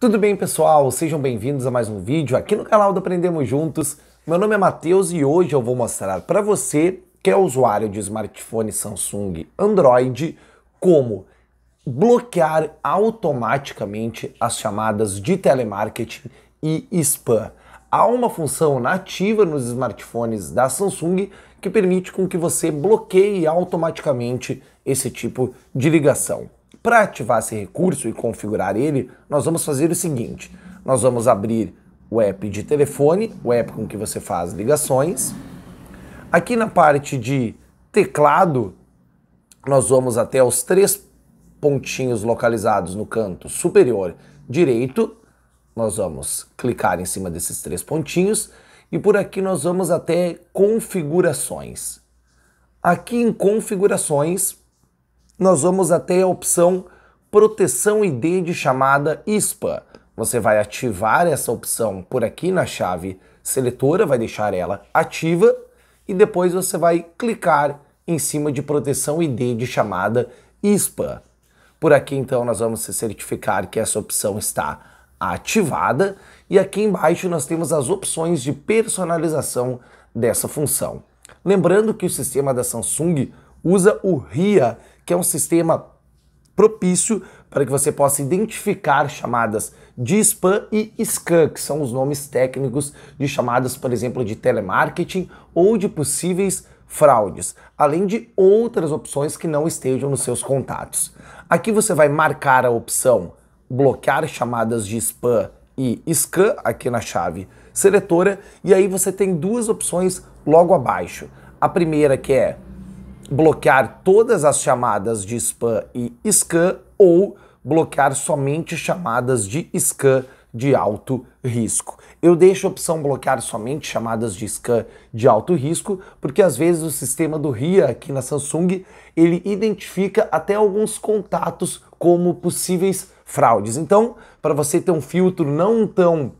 Tudo bem, pessoal? Sejam bem-vindos a mais um vídeo aqui no canal do Aprendemos Juntos. Meu nome é Matheus e hoje eu vou mostrar para você que é usuário de smartphone Samsung Android como bloquear automaticamente as chamadas de telemarketing e spam. Há uma função nativa nos smartphones da Samsung que permite com que você bloqueie automaticamente esse tipo de ligação. Para ativar esse recurso e configurar ele, nós vamos fazer o seguinte: nós vamos abrir o app de telefone, o app com que você faz ligações. Aqui na parte de teclado, nós vamos até os três pontinhos localizados no canto superior direito. Nós vamos clicar em cima desses três pontinhos e por aqui nós vamos até configurações. Aqui em configurações, nós vamos até a opção Proteção ID de chamada ISPA. Você vai ativar essa opção por aqui na chave seletora, vai deixar ela ativa e depois você vai clicar em cima de Proteção ID de chamada ISPA. Por aqui então nós vamos se certificar que essa opção está ativada e aqui embaixo nós temos as opções de personalização dessa função. Lembrando que o sistema da Samsung usa o RIA, que é um sistema propício para que você possa identificar chamadas de spam e scam, que são os nomes técnicos de chamadas, por exemplo, de telemarketing ou de possíveis fraudes, além de outras opções que não estejam nos seus contatos. Aqui você vai marcar a opção bloquear chamadas de spam e scan aqui na chave seletora e aí você tem duas opções logo abaixo. A primeira que é bloquear todas as chamadas de spam e scan ou bloquear somente chamadas de scan de alto risco. Eu deixo a opção bloquear somente chamadas de scan de alto risco, porque às vezes o sistema do RIA aqui na Samsung, ele identifica até alguns contatos como possíveis fraudes. Então, para você ter um filtro não tão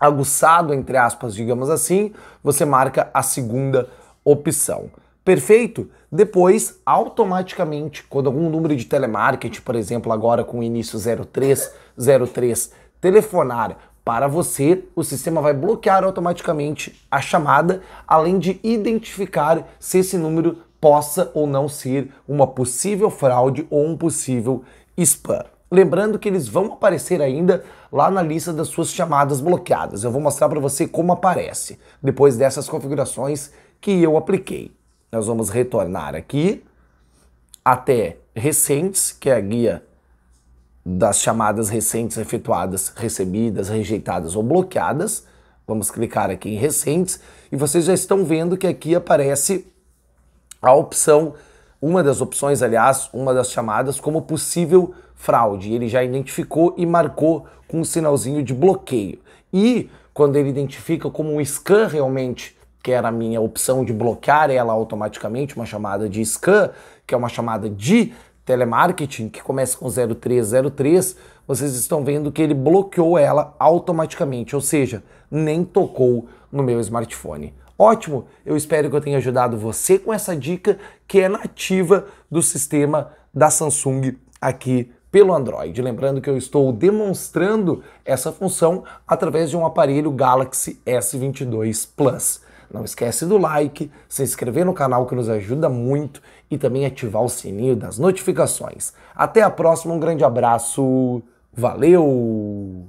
aguçado entre aspas, digamos assim, você marca a segunda opção perfeito, depois automaticamente, quando algum número de telemarketing, por exemplo, agora com o início 0303, telefonar para você, o sistema vai bloquear automaticamente a chamada, além de identificar se esse número possa ou não ser uma possível fraude ou um possível spam. Lembrando que eles vão aparecer ainda lá na lista das suas chamadas bloqueadas. Eu vou mostrar para você como aparece depois dessas configurações que eu apliquei. Nós vamos retornar aqui até recentes, que é a guia das chamadas recentes efetuadas, recebidas, rejeitadas ou bloqueadas. Vamos clicar aqui em recentes e vocês já estão vendo que aqui aparece a opção, uma das opções, aliás, uma das chamadas como possível fraude. Ele já identificou e marcou com um sinalzinho de bloqueio. E quando ele identifica como um scan realmente que era a minha opção de bloquear ela automaticamente, uma chamada de scan, que é uma chamada de telemarketing, que começa com 0303, vocês estão vendo que ele bloqueou ela automaticamente, ou seja, nem tocou no meu smartphone. Ótimo! Eu espero que eu tenha ajudado você com essa dica que é nativa do sistema da Samsung aqui pelo Android. Lembrando que eu estou demonstrando essa função através de um aparelho Galaxy S22 Plus. Não esquece do like, se inscrever no canal que nos ajuda muito e também ativar o sininho das notificações. Até a próxima, um grande abraço, valeu!